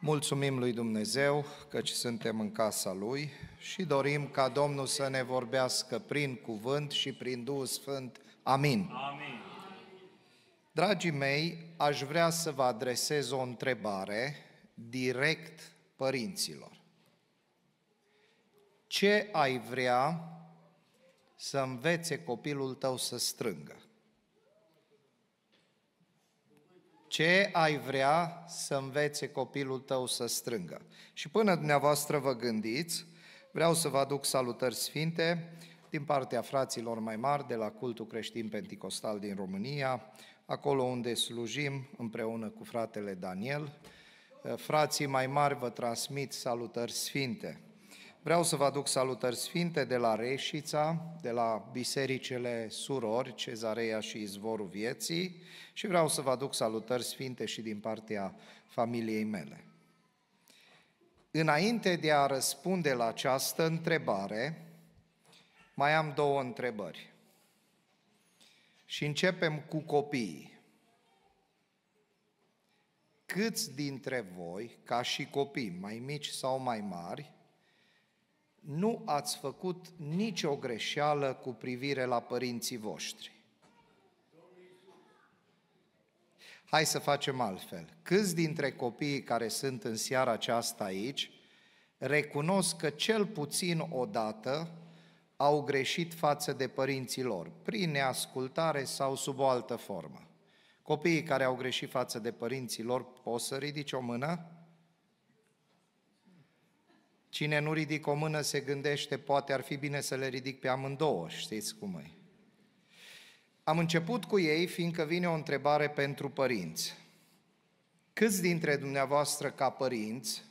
Mulțumim lui Dumnezeu căci suntem în casa Lui și dorim ca Domnul să ne vorbească prin cuvânt și prin Duhul Sfânt. Amin. Amin. Dragii mei, aș vrea să vă adresez o întrebare direct părinților. Ce ai vrea să învețe copilul tău să strângă? Ce ai vrea să învețe copilul tău să strângă? Și până dumneavoastră vă gândiți, vreau să vă aduc salutări sfinte din partea fraților mai mari de la cultul creștin penticostal din România, acolo unde slujim împreună cu fratele Daniel. Frații mai mari vă transmit salutări sfinte. Vreau să vă aduc salutări sfinte de la Reșița, de la bisericele surori, Cezarea și Izvorul Vieții și vreau să vă aduc salutări sfinte și din partea familiei mele. Înainte de a răspunde la această întrebare, mai am două întrebări. Și începem cu copiii. Câți dintre voi, ca și copii, mai mici sau mai mari, nu ați făcut nicio greșeală cu privire la părinții voștri. Hai să facem altfel. Câți dintre copiii care sunt în seara aceasta aici recunosc că cel puțin o dată au greșit față de părinții lor, prin neascultare sau sub o altă formă? Copiii care au greșit față de părinții lor, pot să ridici o mână? Cine nu ridică o mână se gândește, poate ar fi bine să le ridic pe amândouă, știți cum e. Am început cu ei, fiindcă vine o întrebare pentru părinți. Câți dintre dumneavoastră, ca părinți,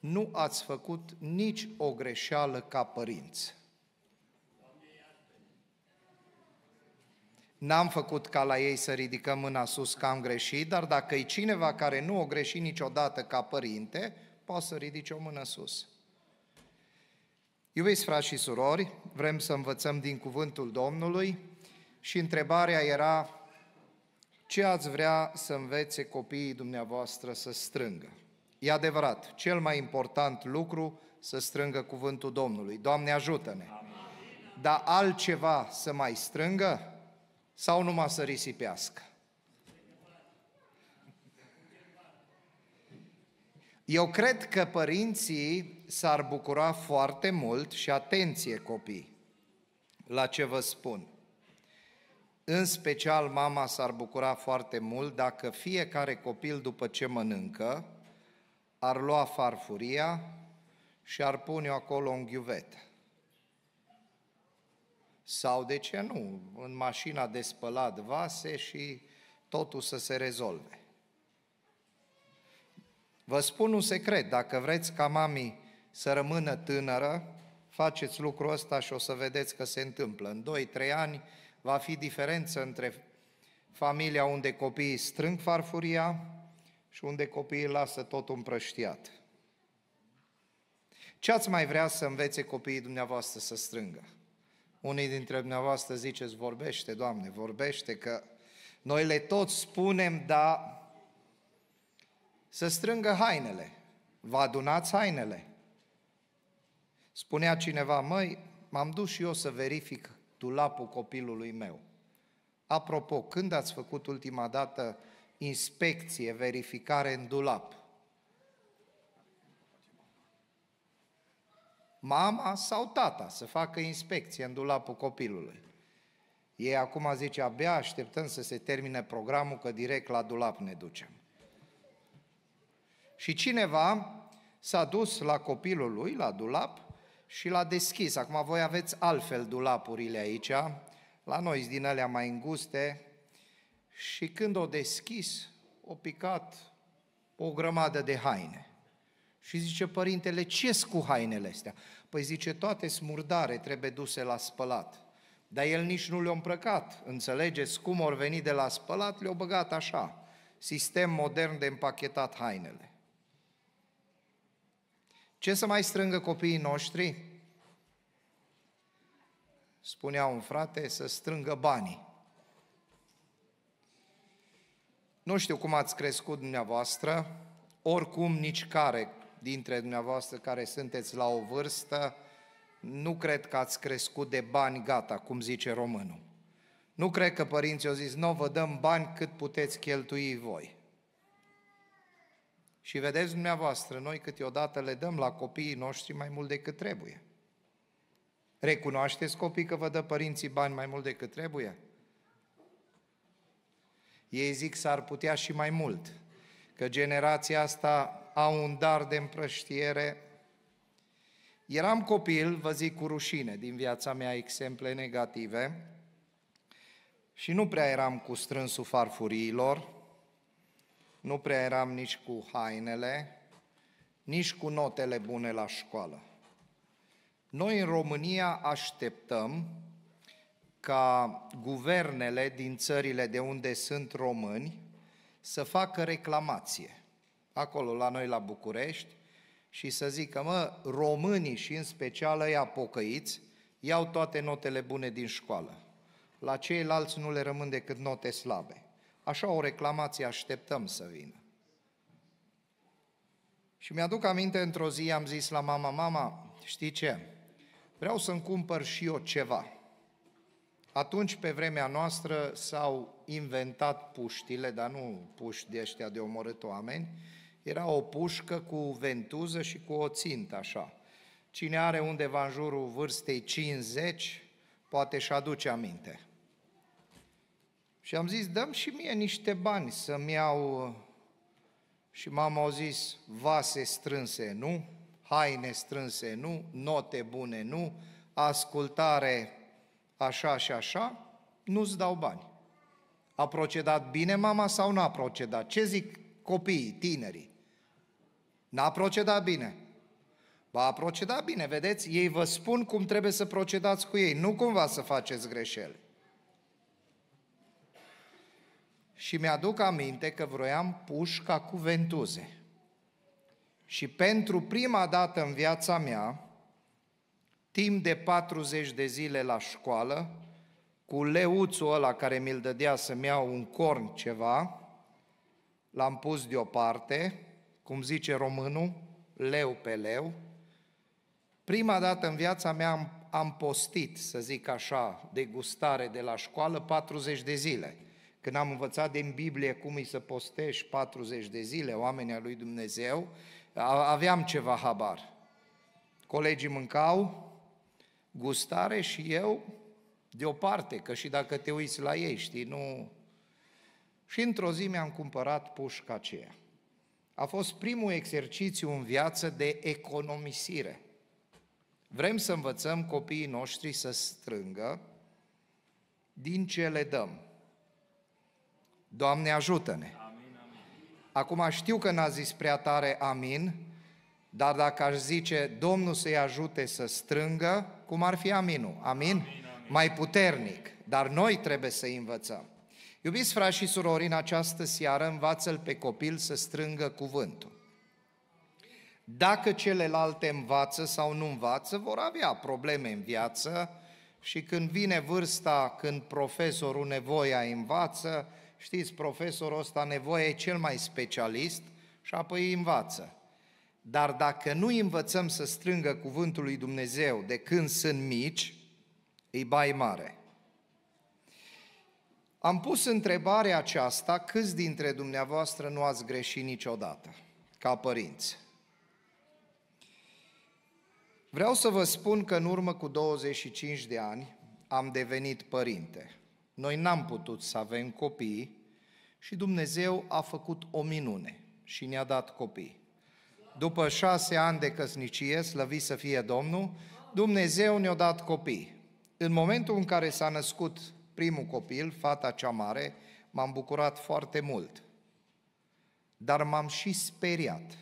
nu ați făcut nici o greșeală ca părinți? N-am făcut ca la ei să ridicăm mâna sus că am greșit, dar dacă e cineva care nu o greșit niciodată ca părinte, poate să ridice o mână sus. Iubiți frați și surori, vrem să învățăm din cuvântul Domnului și întrebarea era ce ați vrea să învețe copiii dumneavoastră să strângă? E adevărat, cel mai important lucru să strângă cuvântul Domnului. Doamne ajută-ne! Amin. Dar altceva să mai strângă? sau numai să risipească? Eu cred că părinții s-ar bucura foarte mult și atenție copii la ce vă spun. În special mama s-ar bucura foarte mult dacă fiecare copil după ce mănâncă ar lua farfuria și ar pune-o acolo în ghiuvetă. Sau de ce nu, în mașina de spălat vase și totul să se rezolve. Vă spun un secret, dacă vreți ca mami să rămână tânără, faceți lucrul ăsta și o să vedeți că se întâmplă. În 2-3 ani va fi diferență între familia unde copiii strâng farfuria și unde copiii lasă tot împrăștiat. Ce ați mai vrea să învețe copiii dumneavoastră să strângă? Unii dintre dumneavoastră ziceți, vorbește, Doamne, vorbește, că noi le tot spunem, da. să strângă hainele. Vă adunați hainele. Spunea cineva, măi, m-am dus și eu să verific dulapul copilului meu. Apropo, când ați făcut ultima dată inspecție, verificare în dulap? mama sau tata să facă inspecție în dulapul copilului. Ei acum zice, abia așteptăm să se termine programul, că direct la dulap ne ducem. Și cineva s-a dus la copilul lui, la dulap, și l-a deschis. Acum voi aveți altfel dulapurile aici, la noi din alea mai înguste, și când o deschis, o picat o grămadă de haine. Și zice, părintele, ce cu hainele astea? Păi zice, toate smurdare trebuie duse la spălat. Dar el nici nu le-a împrăcat. Înțelegeți cum or veni de la spălat, le-a băgat așa. Sistem modern de împachetat hainele. Ce să mai strângă copiii noștri? Spunea un frate să strângă banii. Nu știu cum ați crescut dumneavoastră, oricum nici care dintre dumneavoastră care sunteți la o vârstă, nu cred că ați crescut de bani gata, cum zice românul. Nu cred că părinții au zis, nu vă dăm bani cât puteți cheltui voi. Și vedeți dumneavoastră, noi câteodată le dăm la copiii noștri mai mult decât trebuie. Recunoașteți copii că vă dă părinții bani mai mult decât trebuie? Ei zic s-ar putea și mai mult, că generația asta au un dar de împrăștiere. Eram copil, vă zic cu rușine, din viața mea exemple negative și nu prea eram cu strânsul farfuriilor, nu prea eram nici cu hainele, nici cu notele bune la școală. Noi în România așteptăm ca guvernele din țările de unde sunt români să facă reclamație acolo la noi la București și să zică, mă, românii și în special ăia pocăiți iau toate notele bune din școală. La ceilalți nu le rămân decât note slabe. Așa o reclamație așteptăm să vină. Și mi-aduc aminte, într-o zi am zis la mama, mama, știi ce? Vreau să-mi cumpăr și eu ceva. Atunci, pe vremea noastră, s-au inventat puștile, dar nu puști de ăștia de omorât oameni, era o pușcă cu ventuză și cu o țintă așa. Cine are undeva în jurul vârstei 50, poate și aduce aminte. Și am zis, dăm și mie niște bani să-mi iau... Și mama a zis, vase strânse, nu? Haine strânse, nu? Note bune, nu? Ascultare așa și așa? Nu-ți dau bani. A procedat bine mama sau n-a procedat? Ce zic copiii, tinerii? N-a procedat bine. Va proceda bine, vedeți? Ei vă spun cum trebuie să procedați cu ei, nu cumva să faceți greșeli. Și mi-aduc aminte că vroiam pușca cu ventuze. Și pentru prima dată în viața mea, timp de 40 de zile la școală, cu leuțul ăla care mi-l dădea să-mi iau un corn ceva, l-am pus deoparte, cum zice românul, leu pe leu. Prima dată în viața mea am, am postit, să zic așa, de gustare de la școală 40 de zile. Când am învățat din Biblie cum îi să postești 40 de zile, oamenii lui Dumnezeu, aveam ceva habar. Colegii mâncau gustare și eu deoparte, că și dacă te uiți la ei, știi, nu... Și într-o zi mi-am cumpărat pușca aceea a fost primul exercițiu în viață de economisire. Vrem să învățăm copiii noștri să strângă din ce le dăm. Doamne, ajută-ne! Amin, amin. Acum știu că n-a zis prea tare amin, dar dacă aș zice Domnul să-i ajute să strângă, cum ar fi aminul? Amin? amin, amin. Mai puternic. Dar noi trebuie să învățăm. Iubiți frați și surori, în această seară învață-l pe copil să strângă cuvântul. Dacă celelalte învață sau nu învață, vor avea probleme în viață și când vine vârsta când profesorul nevoia învață, știți, profesorul ăsta nevoie e cel mai specialist și apoi învață. Dar dacă nu învățăm să strângă cuvântul lui Dumnezeu de când sunt mici, îi bai mare. Am pus întrebarea aceasta, câți dintre dumneavoastră nu ați greșit niciodată, ca părinți? Vreau să vă spun că în urmă cu 25 de ani am devenit părinte. Noi n-am putut să avem copii și Dumnezeu a făcut o minune și ne-a dat copii. După șase ani de căsnicie, slăvit să fie Domnul, Dumnezeu ne-a dat copii. În momentul în care s-a născut primul copil, fata cea mare, m-am bucurat foarte mult. Dar m-am și speriat.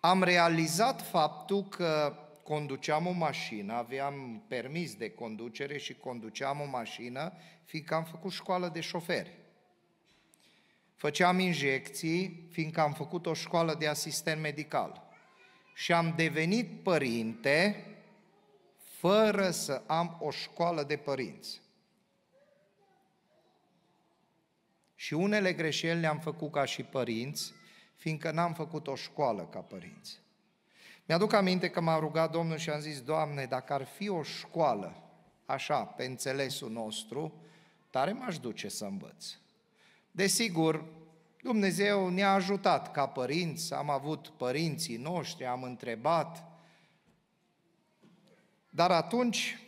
Am realizat faptul că conduceam o mașină, aveam permis de conducere și conduceam o mașină, fiindcă am făcut școală de șoferi. Făceam injecții, fiindcă am făcut o școală de asistent medical. Și am devenit părinte fără să am o școală de părinți. Și unele greșeli le-am făcut ca și părinți, fiindcă n-am făcut o școală ca părinți. Mi-aduc aminte că m-a rugat Domnul și am zis, Doamne, dacă ar fi o școală, așa, pe înțelesul nostru, tare m-aș duce să învăț. Desigur, Dumnezeu ne-a ajutat ca părinți, am avut părinții noștri, am întrebat, dar atunci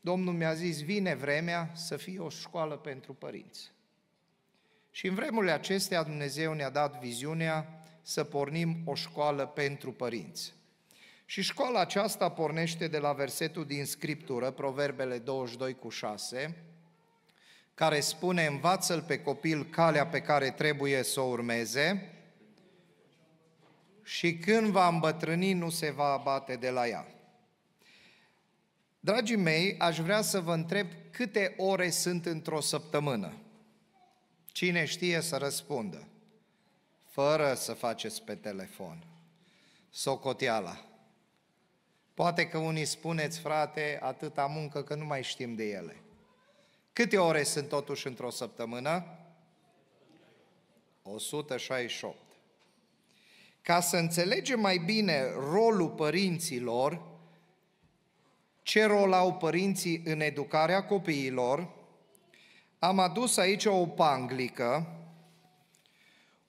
Domnul mi-a zis, vine vremea să fie o școală pentru părinți. Și în vremurile acestea Dumnezeu ne-a dat viziunea să pornim o școală pentru părinți. Și școala aceasta pornește de la versetul din Scriptură, Proverbele 22 cu 6, care spune, învață-l pe copil calea pe care trebuie să o urmeze și când va îmbătrâni nu se va abate de la ea. Dragii mei, aș vrea să vă întreb câte ore sunt într-o săptămână. Cine știe să răspundă? Fără să faceți pe telefon. Socoteala. Poate că unii spuneți, frate, atâta muncă că nu mai știm de ele. Câte ore sunt totuși într-o săptămână? 168. Ca să înțelegem mai bine rolul părinților, ce rol au părinții în educarea copiilor, am adus aici o panglică,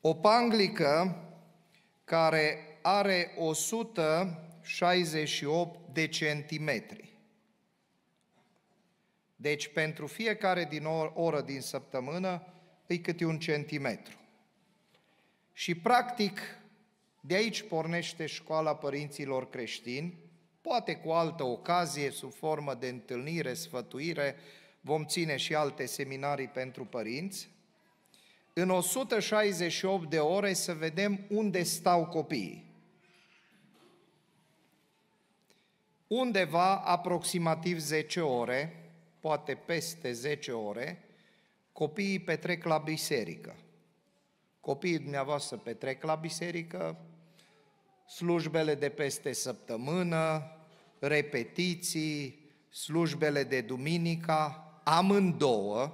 o panglică care are 168 de centimetri. Deci pentru fiecare din or- oră din săptămână îi câte un centimetru. Și practic de aici pornește școala părinților creștini, Poate cu altă ocazie, sub formă de întâlnire, sfătuire, vom ține și alte seminarii pentru părinți. În 168 de ore să vedem unde stau copiii. Undeva aproximativ 10 ore, poate peste 10 ore, copiii petrec la biserică. Copiii dumneavoastră petrec la biserică, slujbele de peste săptămână, repetiții, slujbele de duminica, amândouă,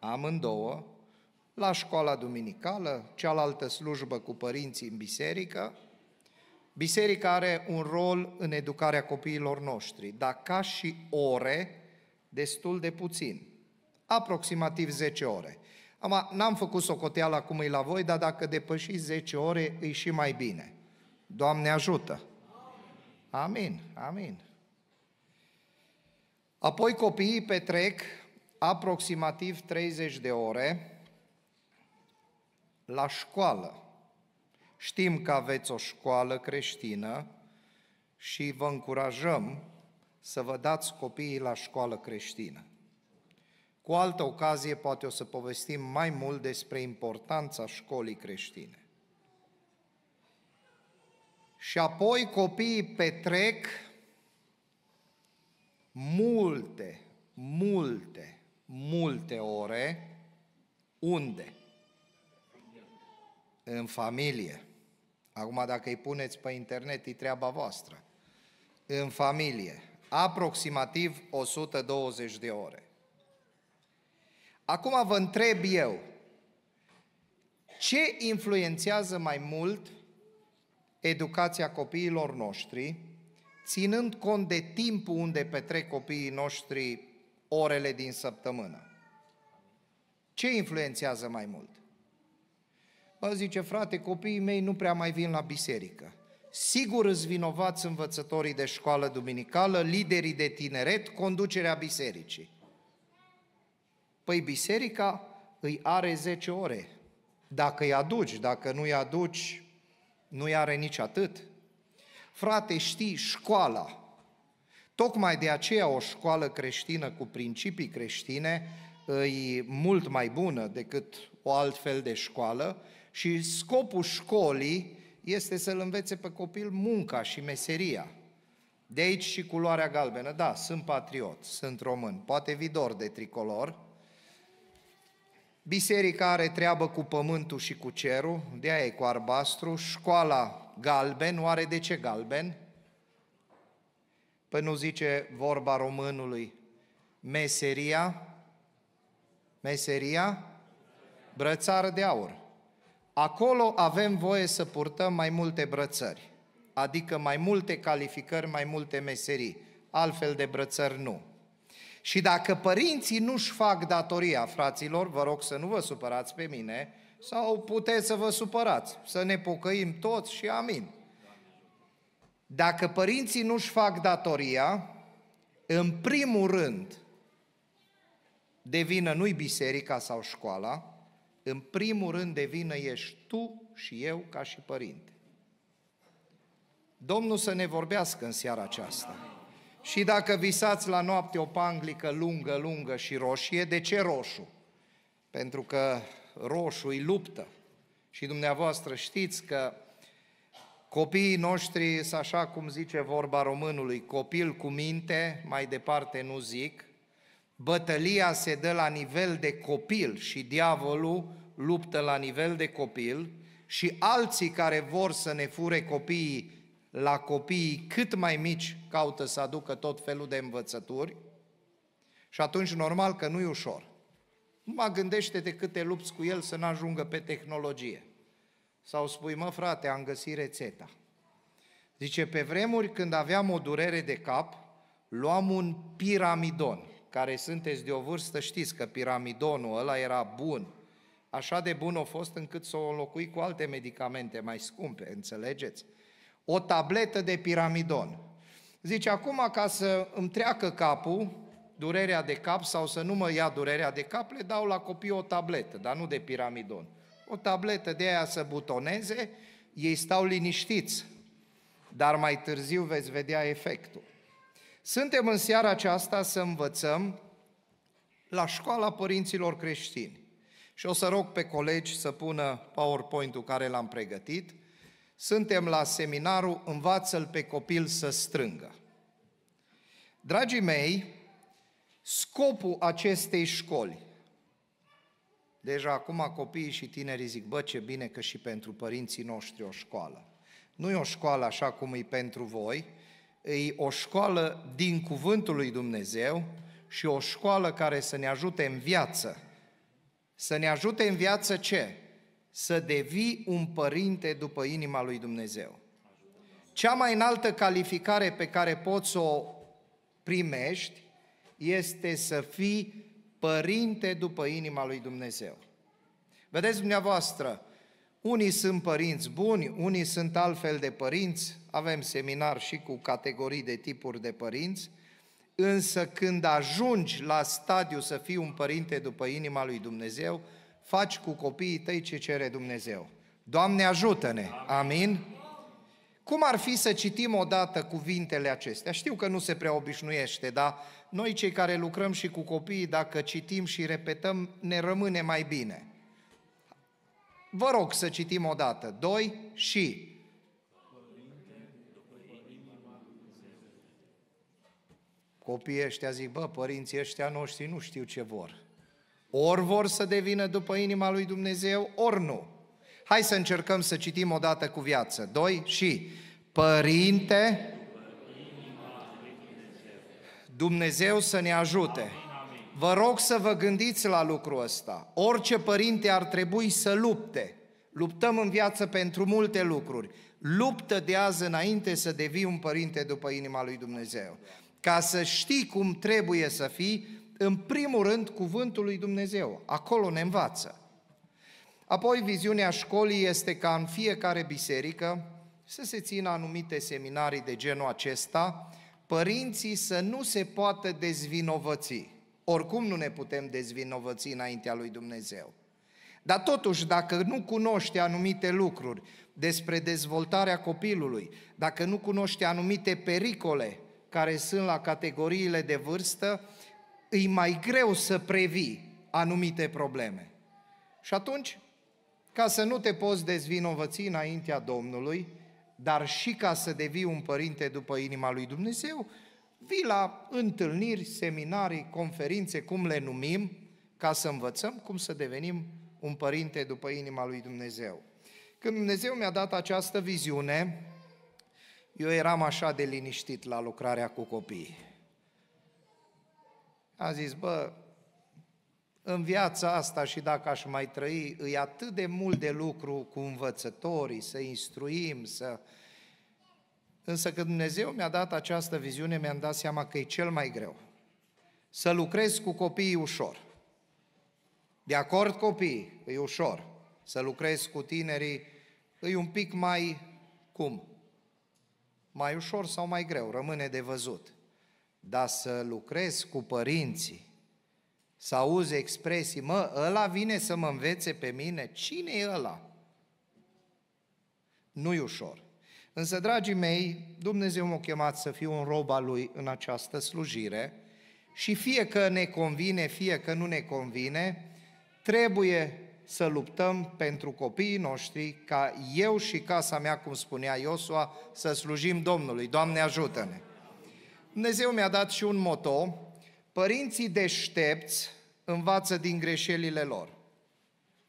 amândouă, la școala duminicală, cealaltă slujbă cu părinții în biserică. Biserica are un rol în educarea copiilor noștri, dar ca și ore, destul de puțin, aproximativ 10 ore. Am, n-am făcut socoteala cum e la voi, dar dacă depășiți 10 ore, e și mai bine. Doamne ajută! Amin, amin. Apoi copiii petrec aproximativ 30 de ore la școală. Știm că aveți o școală creștină și vă încurajăm să vă dați copiii la școală creștină. Cu altă ocazie, poate o să povestim mai mult despre importanța școlii creștine. Și apoi copiii petrec multe, multe, multe ore. Unde? În familie. Acum, dacă îi puneți pe internet, e treaba voastră. În familie. Aproximativ 120 de ore. Acum vă întreb eu, ce influențează mai mult educația copiilor noștri, ținând cont de timpul unde petrec copiii noștri orele din săptămână. Ce influențează mai mult? Bă, zice, frate, copiii mei nu prea mai vin la biserică. Sigur îți vinovați învățătorii de școală duminicală, liderii de tineret, conducerea bisericii. Păi biserica îi are 10 ore. Dacă îi aduci, dacă nu îi aduci, nu-i are nici atât. Frate, știi, școala, tocmai de aceea o școală creștină cu principii creștine e mult mai bună decât o altfel de școală și scopul școlii este să-l învețe pe copil munca și meseria. De aici și culoarea galbenă. Da, sunt patriot, sunt român, poate vidor de tricolor, Biserica are treabă cu pământul și cu cerul, de aia e cu arbastru. școala galben, oare de ce galben? Păi nu zice vorba românului, meseria, meseria, brățară de aur. Acolo avem voie să purtăm mai multe brățări, adică mai multe calificări, mai multe meserii, altfel de brățări nu. Și dacă părinții nu-și fac datoria, fraților, vă rog să nu vă supărați pe mine, sau puteți să vă supărați, să ne pocăim toți și amin. Dacă părinții nu-și fac datoria, în primul rând, de vină nu-i biserica sau școala, în primul rând de vină ești tu și eu ca și părinte. Domnul să ne vorbească în seara aceasta. Și dacă visați la noapte o panglică lungă, lungă și roșie, de ce roșu? Pentru că roșu îi luptă. Și dumneavoastră știți că copiii noștri, așa cum zice vorba românului, copil cu minte, mai departe nu zic, bătălia se dă la nivel de copil și diavolul luptă la nivel de copil și alții care vor să ne fure copiii la copiii cât mai mici caută să aducă tot felul de învățături și atunci normal că nu-i ușor. Nu mă gândește-te câte lupți cu el să nu ajungă pe tehnologie. Sau spui, mă frate, am găsit rețeta. Zice, pe vremuri când aveam o durere de cap, luam un piramidon, care sunteți de o vârstă, știți că piramidonul ăla era bun, așa de bun a fost încât să o înlocui cu alte medicamente mai scumpe, înțelegeți? o tabletă de piramidon. Zice, acum ca să îmi treacă capul, durerea de cap sau să nu mă ia durerea de cap, le dau la copii o tabletă, dar nu de piramidon. O tabletă de aia să butoneze, ei stau liniștiți, dar mai târziu veți vedea efectul. Suntem în seara aceasta să învățăm la școala părinților creștini. Și o să rog pe colegi să pună PowerPoint-ul care l-am pregătit – suntem la seminarul Învață-l pe copil să strângă. Dragii mei, scopul acestei școli, deja acum copiii și tinerii zic, bă, ce bine că și pentru părinții noștri o școală. Nu e o școală așa cum e pentru voi, e o școală din cuvântul lui Dumnezeu și o școală care să ne ajute în viață. Să ne ajute în viață ce? să devii un părinte după inima lui Dumnezeu. Cea mai înaltă calificare pe care poți să o primești este să fii părinte după inima lui Dumnezeu. Vedeți dumneavoastră, unii sunt părinți buni, unii sunt altfel de părinți, avem seminar și cu categorii de tipuri de părinți, însă când ajungi la stadiu să fii un părinte după inima lui Dumnezeu, faci cu copiii tăi ce cere Dumnezeu. Doamne, ajută-ne! Amin? Cum ar fi să citim odată cuvintele acestea? Știu că nu se prea obișnuiește, dar noi cei care lucrăm și cu copiii, dacă citim și repetăm, ne rămâne mai bine. Vă rog să citim odată. Doi și... Copiii ăștia zic, bă, părinții ăștia noștri nu știu ce vor. Ori vor să devină după inima lui Dumnezeu, ori nu. Hai să încercăm să citim o dată cu viață. Doi și Părinte, Dumnezeu să ne ajute. Vă rog să vă gândiți la lucrul ăsta. Orice părinte ar trebui să lupte. Luptăm în viață pentru multe lucruri. Luptă de azi înainte să devii un părinte după inima lui Dumnezeu. Ca să știi cum trebuie să fii, în primul rând, cuvântul lui Dumnezeu. Acolo ne învață. Apoi, viziunea școlii este ca în fiecare biserică să se țină anumite seminarii de genul acesta, părinții să nu se poată dezvinovăți. Oricum nu ne putem dezvinovăți înaintea lui Dumnezeu. Dar totuși, dacă nu cunoști anumite lucruri despre dezvoltarea copilului, dacă nu cunoști anumite pericole care sunt la categoriile de vârstă, îi mai greu să previi anumite probleme. Și atunci, ca să nu te poți dezvinovăți înaintea Domnului, dar și ca să devii un părinte după inima lui Dumnezeu, vii la întâlniri, seminarii, conferințe, cum le numim, ca să învățăm cum să devenim un părinte după inima lui Dumnezeu. Când Dumnezeu mi-a dat această viziune, eu eram așa de liniștit la lucrarea cu copiii. A zis, bă, în viața asta și dacă aș mai trăi, e atât de mult de lucru cu învățătorii, să instruim, să... Însă când Dumnezeu mi-a dat această viziune, mi-am dat seama că e cel mai greu. Să lucrez cu copiii ușor. De acord copii, e ușor. Să lucrez cu tinerii, e un pic mai, cum? Mai ușor sau mai greu, rămâne de văzut dar să lucrez cu părinții, să auzi expresii, mă, ăla vine să mă învețe pe mine, cine e ăla? Nu-i ușor. Însă, dragii mei, Dumnezeu m-a chemat să fiu un rob al Lui în această slujire și fie că ne convine, fie că nu ne convine, trebuie să luptăm pentru copiii noștri ca eu și casa mea, cum spunea Iosua, să slujim Domnului. Doamne ajută-ne! Dumnezeu mi-a dat și un moto, părinții deștepți învață din greșelile lor.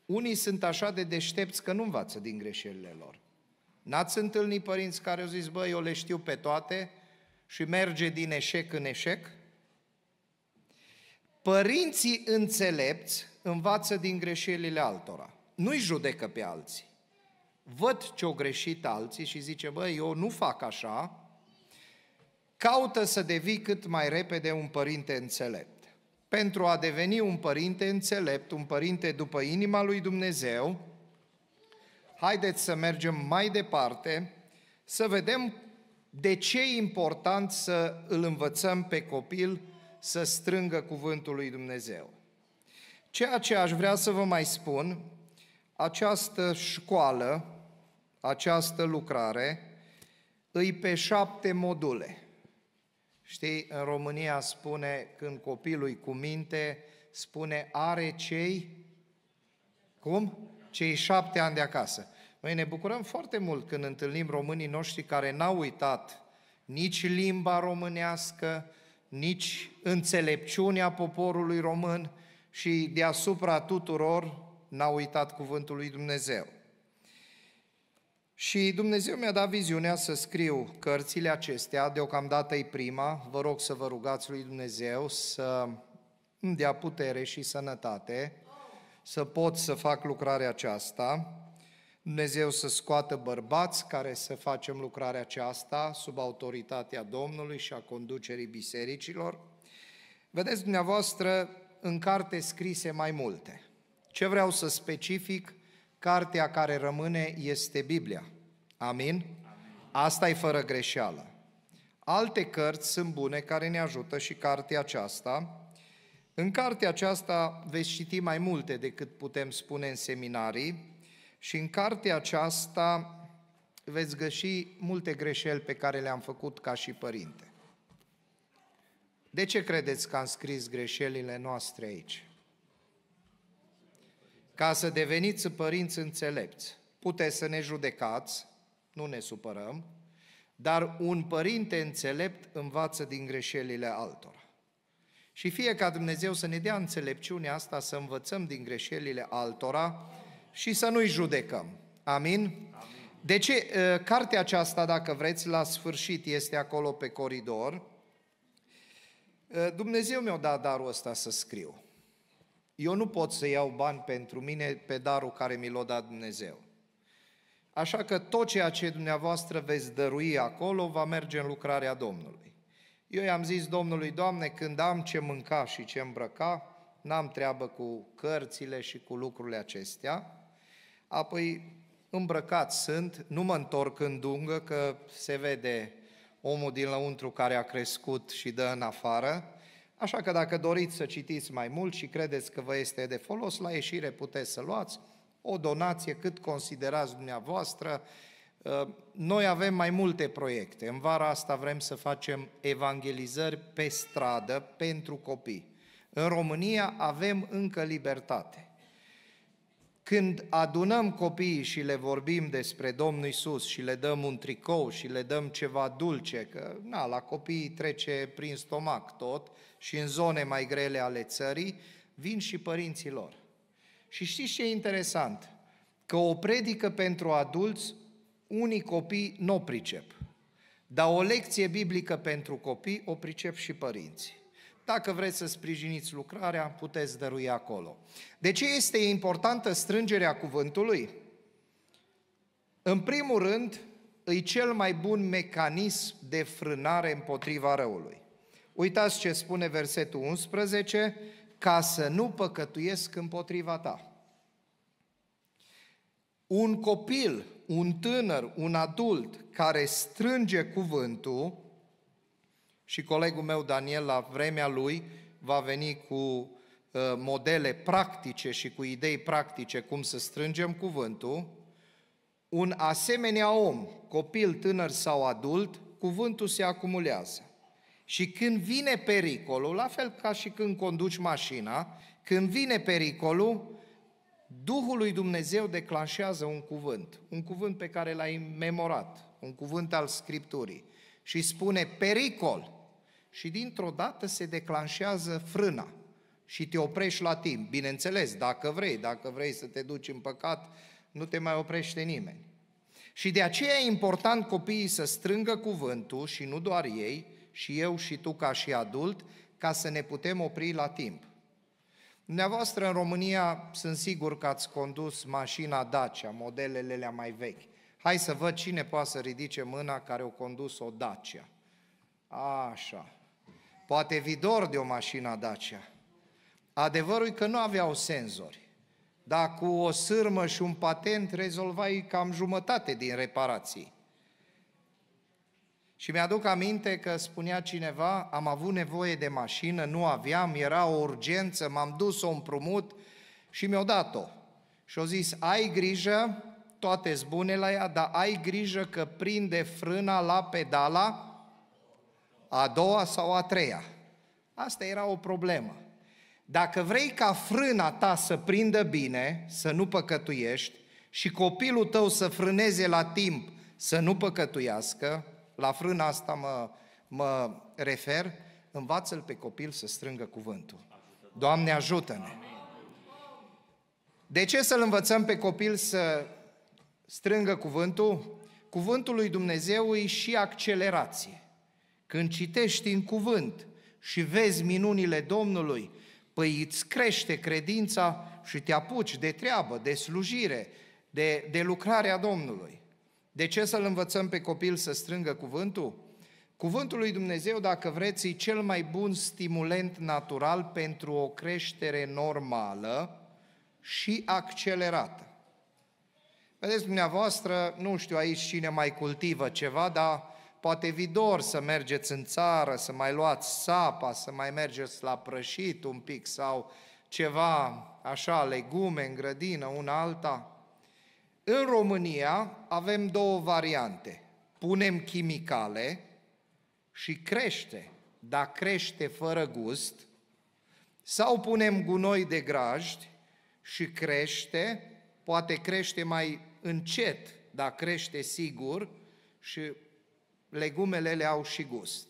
Unii sunt așa de deștepți că nu învață din greșelile lor. N-ați întâlnit părinți care au zis, băi, eu le știu pe toate și merge din eșec în eșec? Părinții înțelepți învață din greșelile altora. Nu-i judecă pe alții. Văd ce-au greșit alții și zice, băi, eu nu fac așa, Caută să devii cât mai repede un părinte înțelept. Pentru a deveni un părinte înțelept, un părinte după inima lui Dumnezeu, haideți să mergem mai departe, să vedem de ce e important să îl învățăm pe copil să strângă cuvântul lui Dumnezeu. Ceea ce aș vrea să vă mai spun, această școală, această lucrare, îi pe șapte module. Știi, în România spune, când copilul cu minte, spune, are cei, cum? Cei șapte ani de acasă. Noi ne bucurăm foarte mult când întâlnim românii noștri care n-au uitat nici limba românească, nici înțelepciunea poporului român și deasupra tuturor n-au uitat cuvântul lui Dumnezeu. Și Dumnezeu mi-a dat viziunea să scriu cărțile acestea, deocamdată e prima, vă rog să vă rugați lui Dumnezeu să îmi dea putere și sănătate, să pot să fac lucrarea aceasta, Dumnezeu să scoată bărbați care să facem lucrarea aceasta sub autoritatea Domnului și a conducerii bisericilor. Vedeți dumneavoastră în carte scrise mai multe. Ce vreau să specific, cartea care rămâne este Biblia. Amin? Asta e fără greșeală. Alte cărți sunt bune care ne ajută și cartea aceasta. În cartea aceasta veți citi mai multe decât putem spune în seminarii și în cartea aceasta veți găsi multe greșeli pe care le-am făcut ca și părinte. De ce credeți că am scris greșelile noastre aici? Ca să deveniți părinți înțelepți, puteți să ne judecați, nu ne supărăm, dar un părinte înțelept învață din greșelile altora. Și fie ca Dumnezeu să ne dea înțelepciunea asta, să învățăm din greșelile altora și să nu-i judecăm. Amin? Amin. De ce? Ă, cartea aceasta, dacă vreți, la sfârșit este acolo pe coridor. Ă, Dumnezeu mi-a dat darul ăsta să scriu. Eu nu pot să iau bani pentru mine pe darul care mi l-a dat Dumnezeu. Așa că tot ceea ce dumneavoastră veți dărui acolo va merge în lucrarea Domnului. Eu i-am zis Domnului, Doamne, când am ce mânca și ce îmbrăca, n-am treabă cu cărțile și cu lucrurile acestea. Apoi îmbrăcat sunt, nu mă întorc în dungă că se vede omul din lăuntru care a crescut și dă în afară. Așa că dacă doriți să citiți mai mult și credeți că vă este de folos, la ieșire puteți să luați o donație cât considerați dumneavoastră. Uh, noi avem mai multe proiecte. În vara asta vrem să facem evangelizări pe stradă pentru copii. În România avem încă libertate. Când adunăm copiii și le vorbim despre Domnul Isus și le dăm un tricou și le dăm ceva dulce, că na, la copiii trece prin stomac tot și în zone mai grele ale țării, vin și părinții lor. Și știți ce e interesant? Că o predică pentru adulți, unii copii nu o pricep. Dar o lecție biblică pentru copii o pricep și părinții. Dacă vreți să sprijiniți lucrarea, puteți dărui acolo. De ce este importantă strângerea cuvântului? În primul rând, e cel mai bun mecanism de frânare împotriva răului. Uitați ce spune versetul 11, ca să nu păcătuiesc împotriva ta. Un copil, un tânăr, un adult care strânge cuvântul, și colegul meu Daniel la vremea lui va veni cu uh, modele practice și cu idei practice cum să strângem cuvântul, un asemenea om, copil, tânăr sau adult, cuvântul se acumulează. Și când vine pericolul, la fel ca și când conduci mașina, când vine pericolul, Duhul lui Dumnezeu declanșează un cuvânt, un cuvânt pe care l-ai memorat, un cuvânt al Scripturii și spune pericol și dintr-o dată se declanșează frâna și te oprești la timp. Bineînțeles, dacă vrei, dacă vrei să te duci în păcat, nu te mai oprește nimeni. Și de aceea e important copiii să strângă cuvântul și nu doar ei, și eu și tu ca și adult, ca să ne putem opri la timp. Dumneavoastră în România sunt sigur că ați condus mașina Dacia, modelele le mai vechi. Hai să văd cine poate să ridice mâna care o condus o Dacia. Așa. Poate vidor de o mașină Dacia. Adevărul e că nu aveau senzori. Dar cu o sârmă și un patent rezolvai cam jumătate din reparații. Și mi-aduc aminte că spunea cineva, am avut nevoie de mașină, nu aveam, era o urgență, m-am dus o împrumut și mi-o dat-o. Și au zis, ai grijă, toate zbune la ea, dar ai grijă că prinde frâna la pedala a doua sau a treia. Asta era o problemă. Dacă vrei ca frâna ta să prindă bine, să nu păcătuiești, și copilul tău să frâneze la timp, să nu păcătuiască, la frâna asta mă, mă refer, învață-l pe copil să strângă cuvântul. Doamne, ajută-ne! De ce să-l învățăm pe copil să strângă cuvântul? Cuvântul lui Dumnezeu e și accelerație. Când citești în cuvânt și vezi minunile Domnului, păi îți crește credința și te apuci de treabă, de slujire, de, de lucrarea Domnului. De ce să-l învățăm pe copil să strângă cuvântul? Cuvântul lui Dumnezeu, dacă vreți, e cel mai bun stimulent natural pentru o creștere normală și accelerată. Vedeți, dumneavoastră, nu știu aici cine mai cultivă ceva, dar poate vi dor să mergeți în țară, să mai luați sapa, să mai mergeți la prășit un pic sau ceva așa, legume în grădină, una alta. În România avem două variante. Punem chimicale și crește, dar crește fără gust, sau punem gunoi de grajdi și crește, poate crește mai încet, dar crește sigur și legumele le au și gust.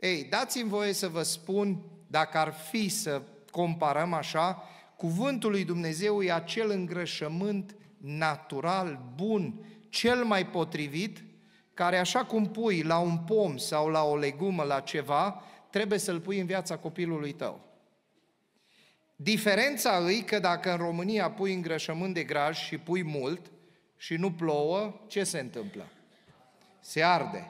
Ei, dați-mi voie să vă spun, dacă ar fi să comparăm așa, cuvântul lui Dumnezeu e acel îngrășământ natural, bun, cel mai potrivit, care așa cum pui la un pom sau la o legumă, la ceva, trebuie să-l pui în viața copilului tău. Diferența îi că dacă în România pui îngrășământ de graj și pui mult și nu plouă, ce se întâmplă? Se arde.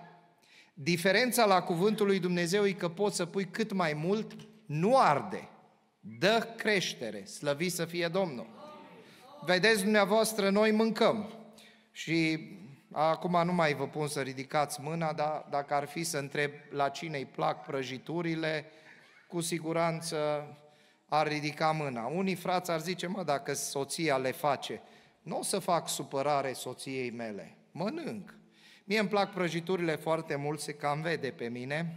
Diferența la cuvântul lui Dumnezeu e că poți să pui cât mai mult, nu arde, dă creștere, slăvi să fie Domnul vedeți dumneavoastră, noi mâncăm. Și acum nu mai vă pun să ridicați mâna, dar dacă ar fi să întreb la cine îi plac prăjiturile, cu siguranță ar ridica mâna. Unii frați ar zice, mă, dacă soția le face, nu o să fac supărare soției mele, mănânc. Mie îmi plac prăjiturile foarte mult, se cam vede pe mine.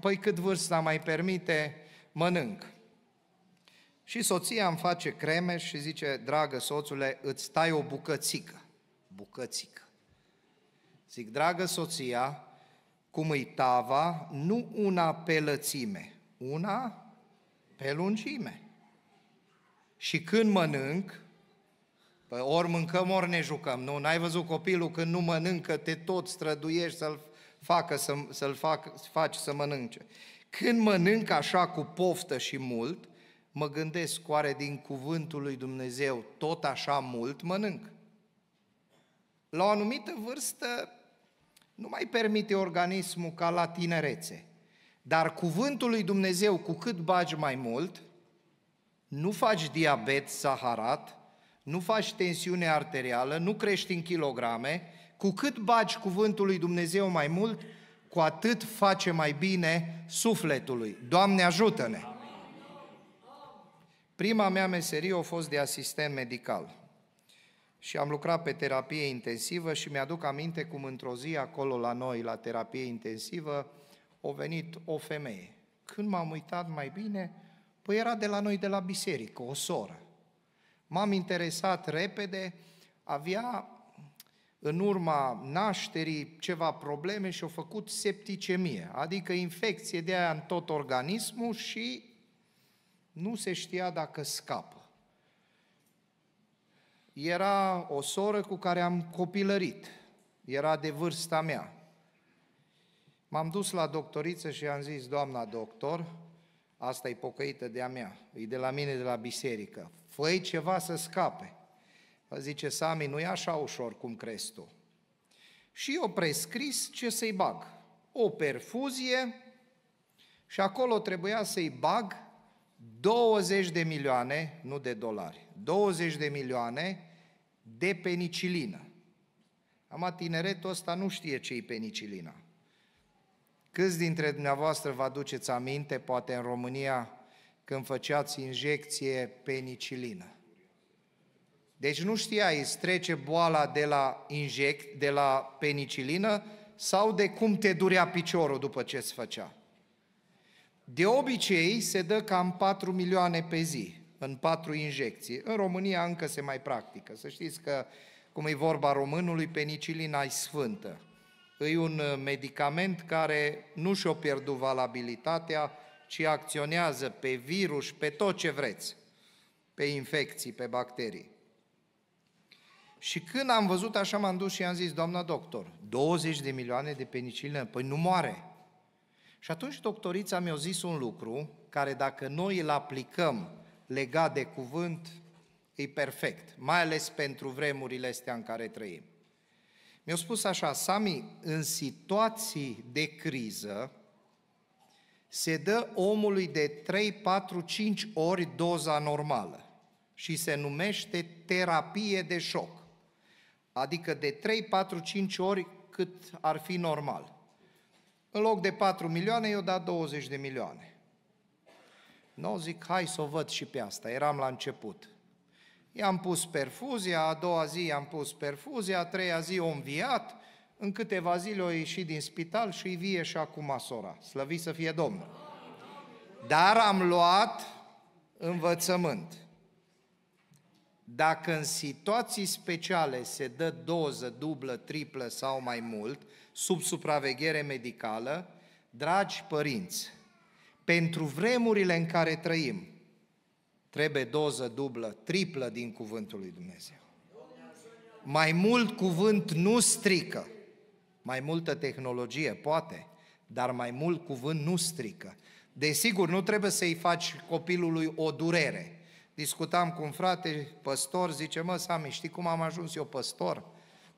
Păi cât vârsta mai permite, mănânc. Și soția îmi face creme și zice, dragă soțule, îți tai o bucățică. Bucățică. Zic, dragă soția, cum îi tava, nu una pe lățime, una pe lungime. Și când mănânc, Păi ori mâncăm, ori ne jucăm, nu? N-ai văzut copilul când nu mănâncă, te tot străduiești să-l facă, să, să-l fac, să faci să mănânce. Când mănânc așa cu poftă și mult, mă gândesc oare din cuvântul lui Dumnezeu tot așa mult mănânc? La o anumită vârstă nu mai permite organismul ca la tinerețe, dar cuvântul lui Dumnezeu cu cât bagi mai mult, nu faci diabet saharat, nu faci tensiune arterială, nu crești în kilograme, cu cât bagi cuvântul lui Dumnezeu mai mult, cu atât face mai bine sufletului. Doamne ajută-ne! Amin. Prima mea meserie a fost de asistent medical și am lucrat pe terapie intensivă și mi-aduc aminte cum într-o zi acolo la noi, la terapie intensivă, a venit o femeie. Când m-am uitat mai bine, păi era de la noi, de la biserică, o soră. M-am interesat repede, avea în urma nașterii ceva probleme și au făcut septicemie, adică infecție de aia în tot organismul și nu se știa dacă scapă. Era o soră cu care am copilărit, era de vârsta mea. M-am dus la doctoriță și am zis, doamna doctor, asta e pocăită de-a mea, e de la mine, de la biserică, fă ceva să scape. Zice, Sami, nu e așa ușor cum crezi tu. Și eu prescris ce să-i bag. O perfuzie și acolo trebuia să-i bag 20 de milioane, nu de dolari, 20 de milioane de penicilină. Am tineretul ăsta nu știe ce e penicilina. Câți dintre dumneavoastră vă aduceți aminte, poate în România, când făceați injecție penicilină? Deci nu știai, îți trece boala de la inject, de la penicilină sau de cum te durea piciorul după ce îți făcea. De obicei se dă cam 4 milioane pe zi, în 4 injecții. În România încă se mai practică. Să știți că, cum e vorba românului, penicilina e sfântă. E un uh, medicament care nu și-o pierdut valabilitatea, ci acționează pe virus, pe tot ce vreți, pe infecții, pe bacterii. Și când am văzut așa, m-am dus și am zis, doamna doctor, 20 de milioane de penicilină, păi nu moare. Și atunci doctorița mi-a zis un lucru care dacă noi îl aplicăm legat de cuvânt, e perfect, mai ales pentru vremurile astea în care trăim. Mi-a spus așa, Sami, în situații de criză, se dă omului de 3, 4, 5 ori doza normală și se numește terapie de șoc. Adică de 3, 4, 5 ori cât ar fi normal. În loc de 4 milioane, i o dat 20 de milioane. Nu, zic, hai să o văd și pe asta, eram la început. I-am pus perfuzia, a doua zi i-am pus perfuzia, a treia zi o înviat, în câteva zile o ieșit din spital și îi vie și acum sora. Slăvi să fie Domnul. Dar am luat învățământ. Dacă în situații speciale se dă doză dublă, triplă sau mai mult, sub supraveghere medicală, dragi părinți, pentru vremurile în care trăim, trebuie doză dublă, triplă din cuvântul lui Dumnezeu. Mai mult cuvânt nu strică, mai multă tehnologie, poate, dar mai mult cuvânt nu strică. Desigur, nu trebuie să-i faci copilului o durere. Discutam cu un frate păstor, zice, mă, Sami, știi cum am ajuns eu păstor?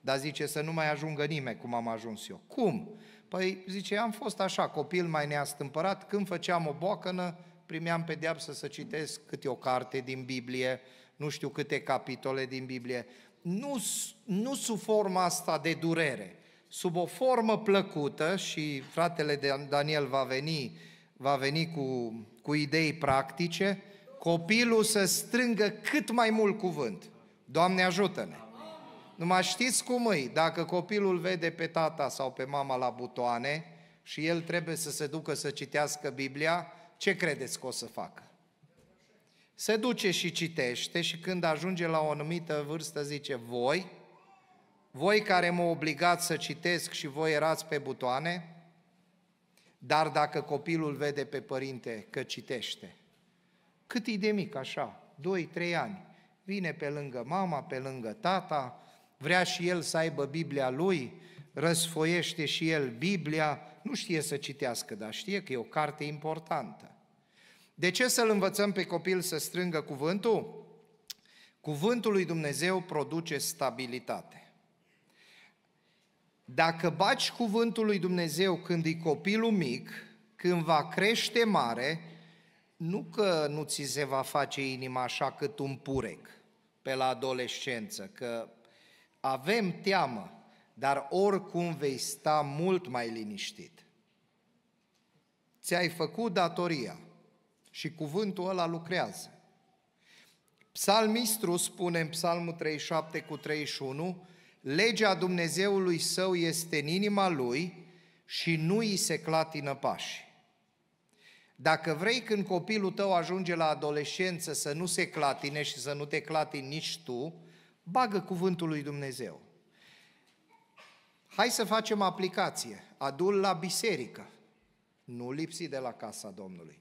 Dar zice să nu mai ajungă nimeni cum am ajuns eu. Cum? Păi zice, am fost așa, copil mai neastâmpărat, când făceam o boacănă, primeam pedeapsă să citesc câte o carte din Biblie, nu știu câte capitole din Biblie. Nu, nu sub forma asta de durere, sub o formă plăcută și fratele Daniel va veni, va veni cu, cu idei practice, copilul să strângă cât mai mult cuvânt. Doamne ajută-ne! Numai știți cum e, dacă copilul vede pe tata sau pe mama la butoane și el trebuie să se ducă să citească Biblia, ce credeți că o să facă? Se duce și citește și când ajunge la o anumită vârstă zice, voi, voi care mă obligați să citesc și voi erați pe butoane, dar dacă copilul vede pe părinte că citește, cât e de mic așa, 2-3 ani, vine pe lângă mama, pe lângă tata, vrea și el să aibă Biblia lui, răsfoiește și el Biblia, nu știe să citească, dar știe că e o carte importantă. De ce să-l învățăm pe copil să strângă cuvântul? Cuvântul lui Dumnezeu produce stabilitate. Dacă baci cuvântul lui Dumnezeu când e copilul mic, când va crește mare, nu că nu ți se va face inima așa cât un purec pe la adolescență, că avem teamă, dar oricum vei sta mult mai liniștit. Ți-ai făcut datoria și cuvântul ăla lucrează. Psalmistru spune în Psalmul 37 cu 31, legea Dumnezeului său este în inima lui și nu îi se clatină pași. Dacă vrei când copilul tău ajunge la adolescență să nu se clatine și să nu te clatini nici tu, Bagă cuvântul lui Dumnezeu. Hai să facem aplicație. Adul la biserică. Nu lipsi de la casa Domnului.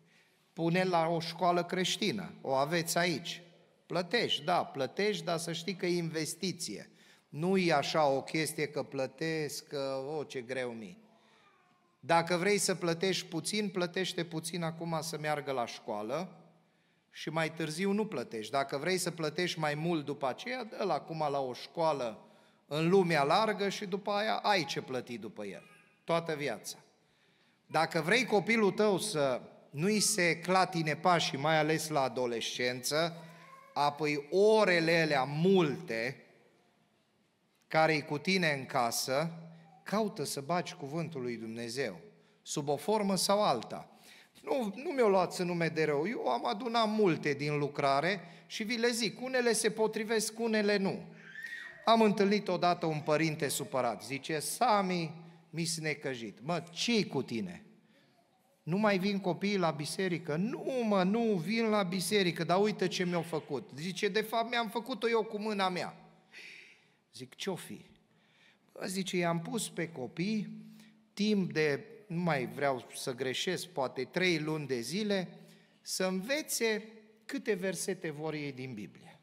Pune la o școală creștină. O aveți aici. Plătești, da, plătești, dar să știi că e investiție. Nu e așa o chestie că plătesc, că, o, oh, ce greu mi Dacă vrei să plătești puțin, plătește puțin acum să meargă la școală, și mai târziu nu plătești. Dacă vrei să plătești mai mult după aceea, dă la acum la o școală în lumea largă și după aia ai ce plăti după el, toată viața. Dacă vrei copilul tău să nu-i se clatine pașii, mai ales la adolescență, apoi orele alea multe care e cu tine în casă, caută să baci cuvântul lui Dumnezeu, sub o formă sau alta. Nu, nu mi-o luați în nume de rău, eu am adunat multe din lucrare și vi le zic, unele se potrivesc, unele nu. Am întâlnit odată un părinte supărat, zice, Sami, mi s necăjit. Mă, ce cu tine? Nu mai vin copiii la biserică? Nu, mă, nu vin la biserică, dar uite ce mi-au făcut. Zice, de fapt mi-am făcut-o eu cu mâna mea. Zic, ce-o fi? Bă, zice, i-am pus pe copii timp de nu mai vreau să greșesc, poate trei luni de zile, să învețe câte versete vor ei din Biblie.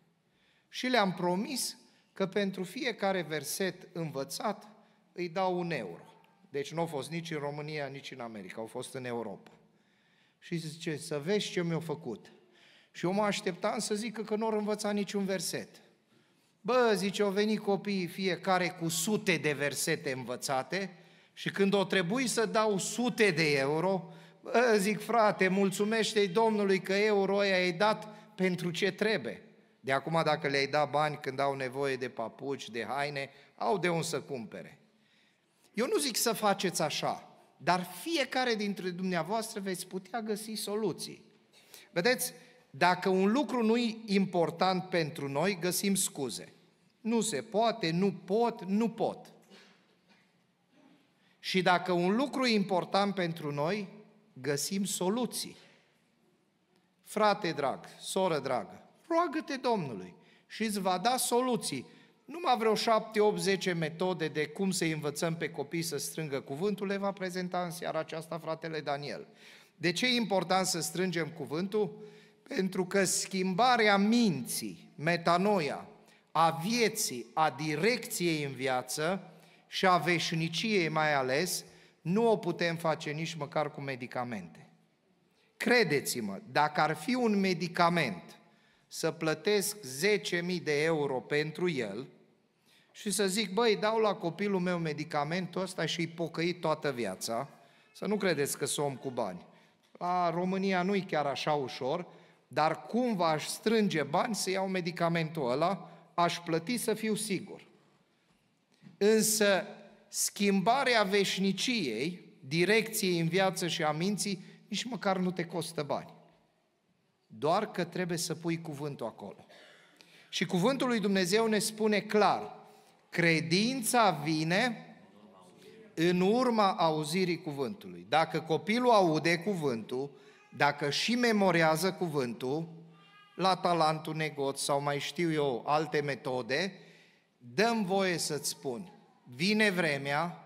Și le-am promis că pentru fiecare verset învățat îi dau un euro. Deci nu au fost nici în România, nici în America, au fost în Europa. Și zice, să vezi ce mi-au făcut. Și eu mă așteptam să zică că nu au învăța niciun verset. Bă, zice, au venit copiii fiecare cu sute de versete învățate, și când o trebuie să dau sute de euro, zic, frate, mulțumește-i Domnului că euro i-ai dat pentru ce trebuie. De acum, dacă le-ai da bani când au nevoie de papuci, de haine, au de unde să cumpere. Eu nu zic să faceți așa, dar fiecare dintre dumneavoastră veți putea găsi soluții. Vedeți, dacă un lucru nu e important pentru noi, găsim scuze. Nu se poate, nu pot, nu pot. Și dacă un lucru important pentru noi, găsim soluții. Frate drag, soră dragă, roagă-te Domnului și îți va da soluții. Numai vreo șapte, opt, zece metode de cum să învățăm pe copii să strângă cuvântul le va prezenta în seara aceasta fratele Daniel. De ce e important să strângem cuvântul? Pentru că schimbarea minții, metanoia, a vieții, a direcției în viață, și a veșniciei mai ales, nu o putem face nici măcar cu medicamente. Credeți-mă, dacă ar fi un medicament să plătesc 10.000 de euro pentru el și să zic, băi, dau la copilul meu medicamentul ăsta și îi pocăi toată viața, să nu credeți că sunt om cu bani. La România nu-i chiar așa ușor, dar v aș strânge bani să iau medicamentul ăla, aș plăti să fiu sigur. Însă schimbarea veșniciei, direcției în viață și a minții, nici măcar nu te costă bani. Doar că trebuie să pui cuvântul acolo. Și cuvântul lui Dumnezeu ne spune clar, credința vine în urma auzirii cuvântului. Dacă copilul aude cuvântul, dacă și memorează cuvântul, la talentul negoț sau mai știu eu alte metode, dăm voie să-ți spun, vine vremea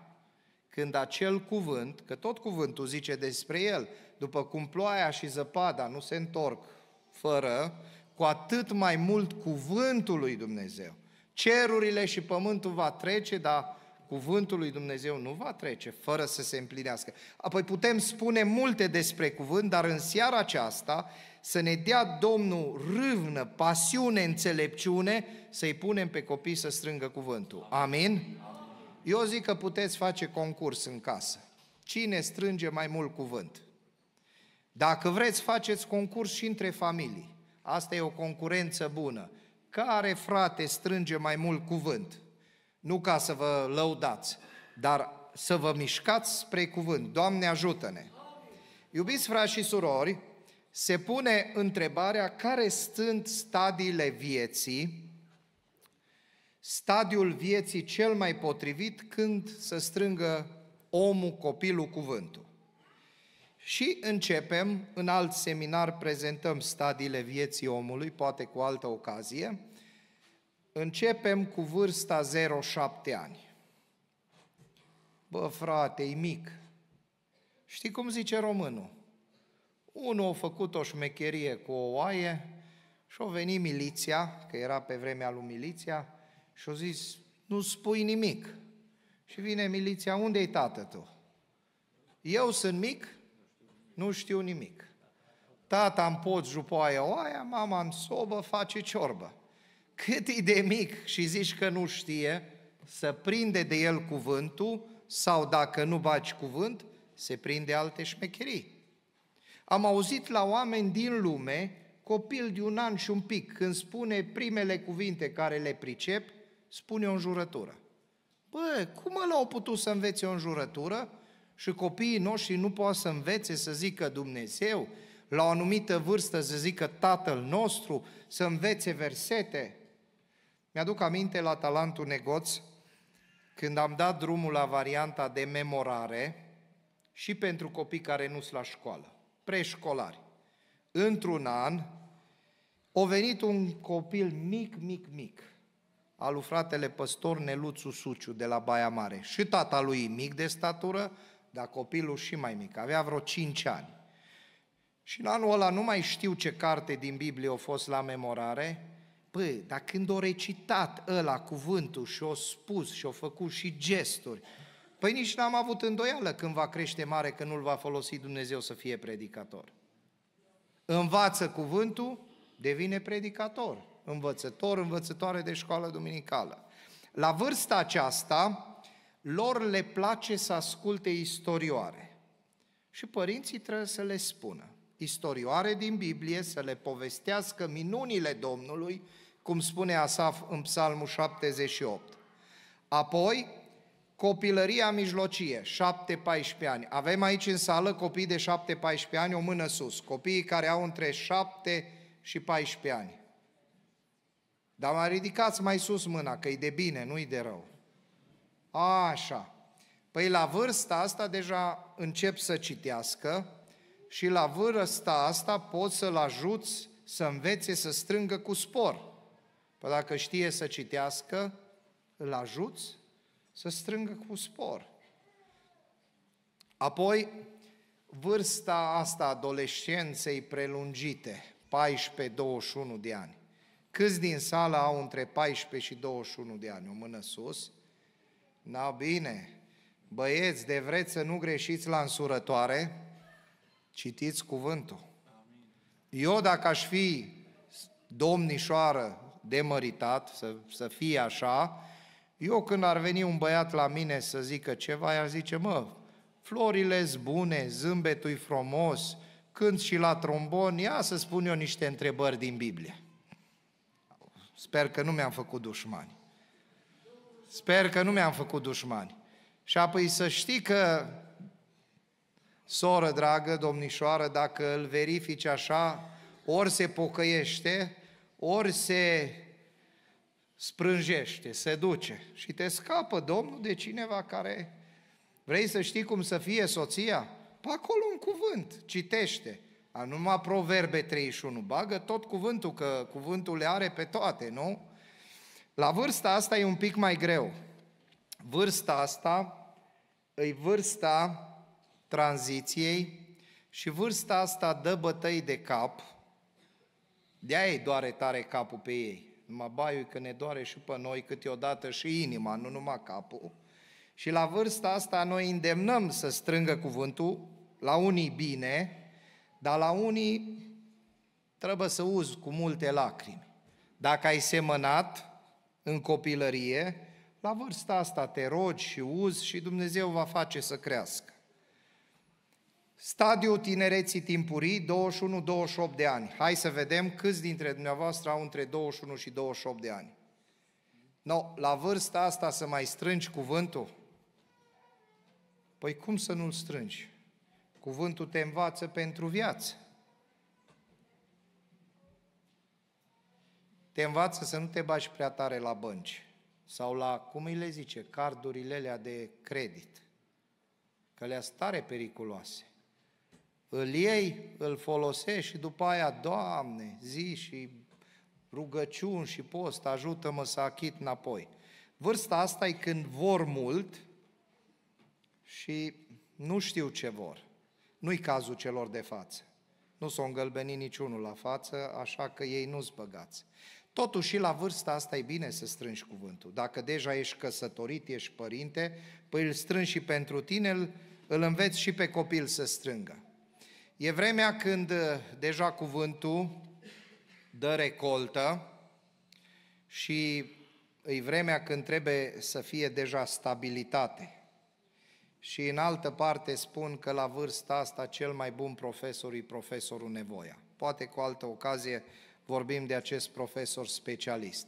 când acel cuvânt, că tot cuvântul zice despre el, după cum ploaia și zăpada nu se întorc fără, cu atât mai mult cuvântul lui Dumnezeu. Cerurile și pământul va trece, dar cuvântul lui Dumnezeu nu va trece fără să se împlinească. Apoi putem spune multe despre cuvânt, dar în seara aceasta să ne dea Domnul râvnă, pasiune, înțelepciune, să-i punem pe copii să strângă cuvântul. Amin? Eu zic că puteți face concurs în casă. Cine strânge mai mult cuvânt? Dacă vreți, faceți concurs și între familii. Asta e o concurență bună. Care frate strânge mai mult cuvânt? Nu ca să vă lăudați, dar să vă mișcați spre cuvânt. Doamne ajută-ne! Iubiți frați și surori, se pune întrebarea care sunt stadiile vieții, stadiul vieții cel mai potrivit când să strângă omul, copilul, cuvântul. Și începem, în alt seminar prezentăm stadiile vieții omului, poate cu altă ocazie. Începem cu vârsta 0-7 ani. Bă, frate, e mic. Știi cum zice românul? Unul a făcut o șmecherie cu o oaie și a venit miliția, că era pe vremea lui miliția, și a zis, nu spui nimic. Și vine miliția, unde-i tată tu? Eu sunt mic, nu știu nimic. Tata am pot jupoaia oaia, mama în sobă face ciorbă. Cât e de mic și zici că nu știe, să prinde de el cuvântul sau dacă nu baci cuvânt, se prinde alte șmecherii. Am auzit la oameni din lume, copil de un an și un pic, când spune primele cuvinte care le pricep, spune o înjurătură. Bă, cum l-au putut să învețe o înjurătură și copiii noștri nu pot să învețe să zică Dumnezeu, la o anumită vârstă să zică Tatăl nostru, să învețe versete? Mi-aduc aminte la Talantul Negoț, când am dat drumul la varianta de memorare și pentru copii care nu sunt la școală preșcolari. Într-un an, a venit un copil mic, mic, mic, al lui fratele păstor Neluțu Suciu de la Baia Mare. Și tata lui mic de statură, dar copilul și mai mic, avea vreo 5 ani. Și în anul ăla nu mai știu ce carte din Biblie a fost la memorare, Păi, dar când o recitat ăla cuvântul și o spus și o făcut și gesturi, Păi nici n-am avut îndoială când va crește mare că nu-l va folosi Dumnezeu să fie predicator. Învață cuvântul, devine predicator, învățător, învățătoare de școală duminicală. La vârsta aceasta, lor le place să asculte istorioare. Și părinții trebuie să le spună. Istorioare din Biblie, să le povestească minunile Domnului, cum spune Asaf în Psalmul 78. Apoi, Copilăria mijlocie, 7-14 ani. Avem aici în sală copii de 7-14 ani, o mână sus. Copiii care au între 7 și 14 ani. Dar mai ridicați mai sus mâna, că e de bine, nu-i de rău. Așa. Păi la vârsta asta deja încep să citească și la vârsta asta poți să-l ajuți să învețe să strângă cu spor. Păi dacă știe să citească, îl ajuți să strângă cu spor. Apoi, vârsta asta adolescenței prelungite, 14-21 de ani. Câți din sală au între 14 și 21 de ani? O mână sus? Na bine, băieți, de vreți să nu greșiți la însurătoare, citiți cuvântul. Eu dacă aș fi domnișoară demăritat, să, să fie așa, eu când ar veni un băiat la mine să zică ceva, i-ar zice, mă, florile bune, zâmbetul frumos, când și la trombon, ia să spun eu niște întrebări din Biblie. Sper că nu mi-am făcut dușmani. Sper că nu mi-am făcut dușmani. Și apoi să știi că, soră dragă, domnișoară, dacă îl verifici așa, ori se pocăiește, ori se sprânjește, se duce și te scapă Domnul de cineva care vrei să știi cum să fie soția? Pe acolo un cuvânt, citește. numai Proverbe 31, bagă tot cuvântul, că cuvântul le are pe toate, nu? La vârsta asta e un pic mai greu. Vârsta asta e vârsta tranziției și vârsta asta dă bătăi de cap, de-aia îi doare tare capul pe ei mă baiu că ne doare și pe noi câteodată și inima, nu numai capul. Și la vârsta asta noi îndemnăm să strângă cuvântul, la unii bine, dar la unii trebuie să uzi cu multe lacrimi. Dacă ai semănat în copilărie, la vârsta asta te rogi și uzi și Dumnezeu va face să crească. Stadiul tinereții timpurii, 21-28 de ani. Hai să vedem câți dintre dumneavoastră au între 21 și 28 de ani. No, la vârsta asta să mai strângi cuvântul? Păi cum să nu-l strângi? Cuvântul te învață pentru viață. Te învață să nu te bași prea tare la bănci sau la, cum îi le zice, cardurile alea de credit, că le-a tare periculoase îl iei, îl folosești și după aia, Doamne, zi și rugăciuni și post, ajută-mă să achit înapoi. Vârsta asta e când vor mult și nu știu ce vor. Nu-i cazul celor de față. Nu s-o îngălbeni niciunul la față, așa că ei nu-ți băgați. Totuși, la vârsta asta e bine să strângi cuvântul. Dacă deja ești căsătorit, ești părinte, păi îl strângi și pentru tine, îl înveți și pe copil să strângă. E vremea când uh, deja cuvântul dă recoltă și e vremea când trebuie să fie deja stabilitate. Și în altă parte spun că la vârsta asta cel mai bun profesor e profesorul Nevoia. Poate cu altă ocazie vorbim de acest profesor specialist.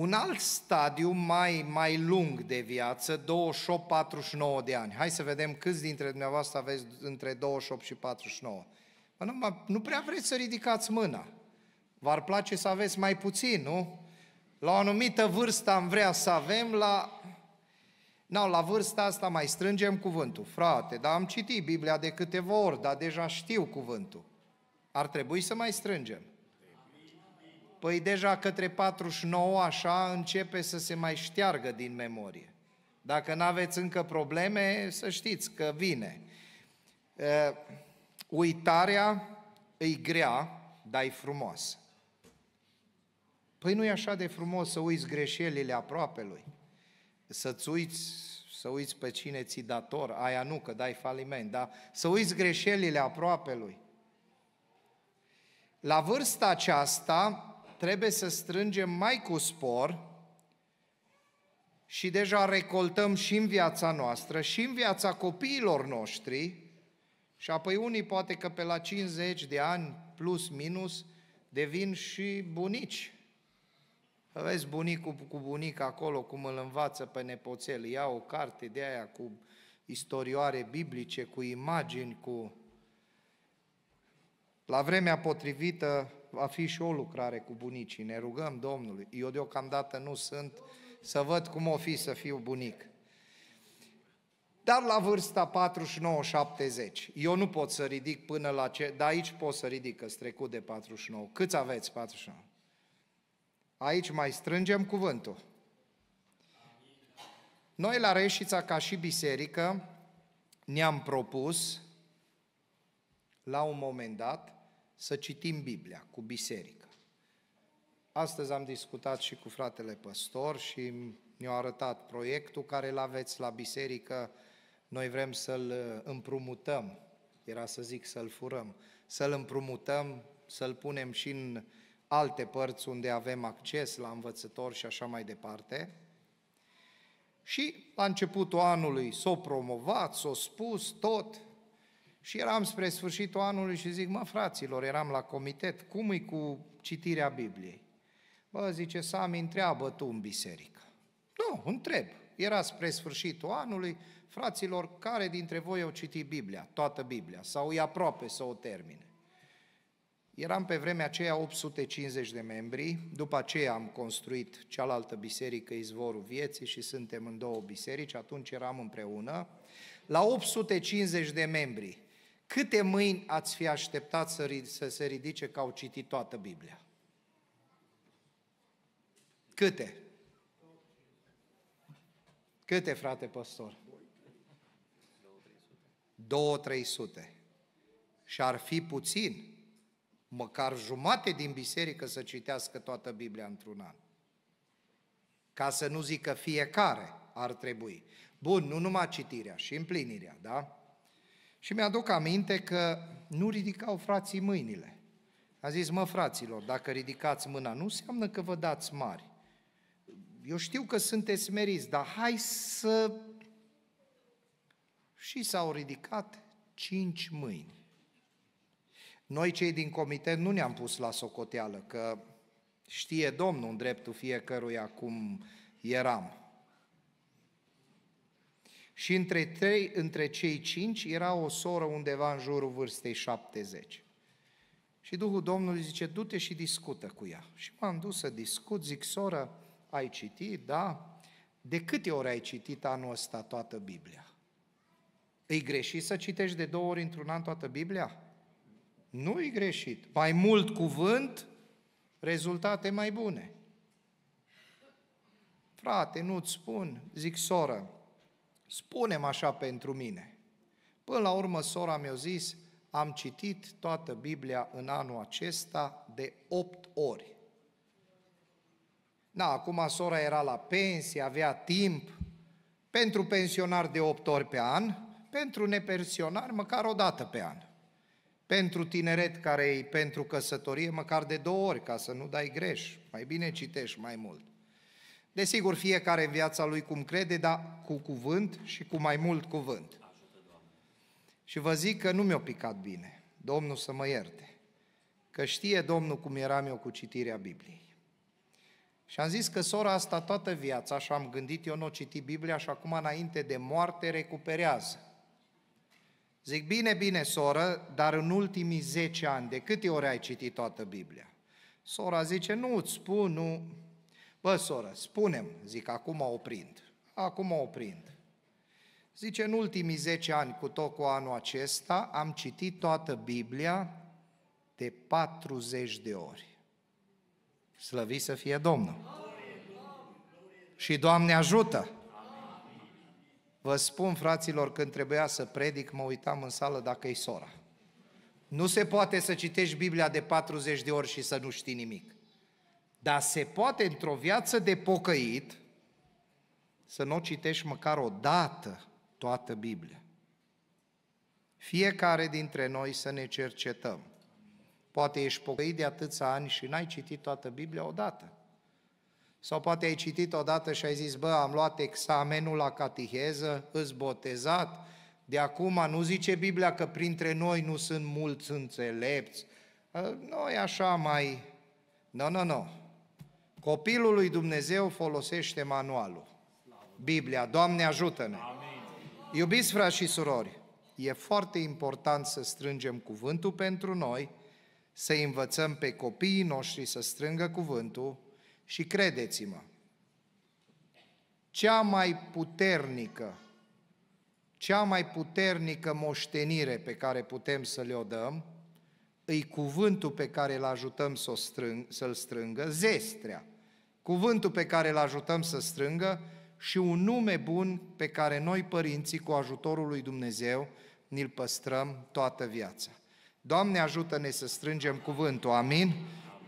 Un alt stadiu mai, mai lung de viață, 28-49 de ani. Hai să vedem câți dintre dumneavoastră aveți între 28 și 49. Nu, nu prea vreți să ridicați mâna. V-ar place să aveți mai puțin, nu? La o anumită vârstă am vrea să avem, la... Nu, la vârsta asta mai strângem cuvântul. Frate, dar am citit Biblia de câteva ori, dar deja știu cuvântul. Ar trebui să mai strângem păi deja către 49 așa începe să se mai șteargă din memorie. Dacă nu aveți încă probleme, să știți că vine. Uitarea îi grea, dar e frumoasă. Păi nu e așa de frumos să uiți greșelile aproape lui, să-ți uiți, să uiți pe cine ți dator, aia nu, că dai faliment, dar să uiți greșelile aproape lui. La vârsta aceasta, trebuie să strângem mai cu spor și deja recoltăm și în viața noastră, și în viața copiilor noștri, și apoi unii poate că pe la 50 de ani, plus, minus, devin și bunici. Vezi bunicul cu bunic acolo, cum îl învață pe nepoțel, ia o carte de aia cu istorioare biblice, cu imagini, cu... La vremea potrivită va fi și o lucrare cu bunicii, ne rugăm Domnului. Eu deocamdată nu sunt, să văd cum o fi să fiu bunic. Dar la vârsta 49-70, eu nu pot să ridic până la ce... Dar aici pot să ridic, că trecut de 49. Câți aveți 49? Aici mai strângem cuvântul. Noi la Reșița, ca și biserică, ne-am propus, la un moment dat, să citim Biblia cu biserica. Astăzi am discutat și cu fratele păstor și mi a arătat proiectul care îl aveți la biserică. Noi vrem să-l uh, împrumutăm, era să zic să-l furăm, să-l împrumutăm, să-l punem și în alte părți unde avem acces la învățători și așa mai departe. Și la începutul anului s-o promovat, s-o spus tot, și eram spre sfârșitul anului și zic, mă, fraților, eram la comitet, cum e cu citirea Bibliei? Bă, zice, Sami, întreabă tu în biserică. Nu, întreb. Era spre sfârșitul anului, fraților, care dintre voi au citit Biblia, toată Biblia, sau e aproape să o termine? Eram pe vremea aceea 850 de membri, după aceea am construit cealaltă biserică, Izvorul Vieții, și suntem în două biserici, atunci eram împreună. La 850 de membri, câte mâini ați fi așteptat să, să se ridice că au citit toată Biblia? Câte? Câte, frate Două, 2 sute. Și ar fi puțin, măcar jumate din biserică să citească toată Biblia într-un an. Ca să nu zică fiecare ar trebui. Bun, nu numai citirea, și împlinirea, da? Și mi-aduc aminte că nu ridicau frații mâinile. A zis, mă, fraților, dacă ridicați mâna, nu înseamnă că vă dați mari. Eu știu că sunteți smeriți, dar hai să... Și s-au ridicat cinci mâini. Noi, cei din comitet, nu ne-am pus la socoteală, că știe Domnul în dreptul fiecăruia cum eram. Și între, trei, între cei cinci era o soră undeva în jurul vârstei 70. Și Duhul Domnului zice, du-te și discută cu ea. Și m-am dus să discut, zic, soră, ai citit? Da. De câte ori ai citit anul ăsta toată Biblia? Îi greșit să citești de două ori într-un an toată Biblia? Nu e greșit. Mai mult cuvânt, rezultate mai bune. Frate, nu-ți spun, zic soră, spunem așa pentru mine. Până la urmă, sora mi-a zis, am citit toată Biblia în anul acesta de opt ori. Na, acum sora era la pensie, avea timp, pentru pensionar de opt ori pe an, pentru nepensionar măcar o dată pe an. Pentru tineret care e pentru căsătorie măcar de două ori, ca să nu dai greș. Mai bine citești mai mult. Desigur, fiecare în viața lui cum crede, dar cu cuvânt și cu mai mult cuvânt. Și vă zic că nu mi-a picat bine, Domnul să mă ierte, că știe Domnul cum eram eu cu citirea Bibliei. Și am zis că sora asta toată viața, așa am gândit, eu nu o citi Biblia și acum înainte de moarte recuperează. Zic, bine, bine, soră, dar în ultimii 10 ani, de câte ori ai citit toată Biblia? Sora zice, nu îți spun, nu, Bă, soră, spunem, zic, acum oprind, acum oprind. Zice, în ultimii 10 ani, cu tot cu anul acesta, am citit toată Biblia de 40 de ori. Slăvi să fie Domnul! Și Doamne ajută! Vă spun, fraților, când trebuia să predic, mă uitam în sală dacă e sora. Nu se poate să citești Biblia de 40 de ori și să nu știi nimic. Dar se poate într-o viață de pocăit să nu citești măcar o dată toată Biblia. Fiecare dintre noi să ne cercetăm. Poate ești pocăit de atâția ani și n-ai citit toată Biblia odată. Sau poate ai citit odată și ai zis, bă, am luat examenul la catiheză, îți botezat, de acum nu zice Biblia că printre noi nu sunt mulți înțelepți. Ă, noi așa mai... Nu, no, nu, no, nu. No. Copilul lui Dumnezeu folosește manualul. Biblia, Doamne ajută-ne! Iubiți frați și surori, e foarte important să strângem cuvântul pentru noi, să învățăm pe copiii noștri să strângă cuvântul și credeți-mă, cea mai puternică, cea mai puternică moștenire pe care putem să le-o dăm, îi cuvântul pe care îl ajutăm să-l strângă, zestrea cuvântul pe care îl ajutăm să strângă și un nume bun pe care noi, părinții, cu ajutorul lui Dumnezeu, ni-l păstrăm toată viața. Doamne, ajută-ne să strângem cuvântul, amin?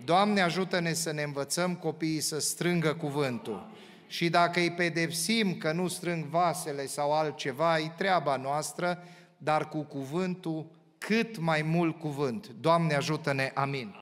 Doamne, ajută-ne să ne învățăm copiii să strângă cuvântul. Și dacă îi pedepsim că nu strâng vasele sau altceva, e treaba noastră, dar cu cuvântul, cât mai mult cuvânt. Doamne, ajută-ne, amin.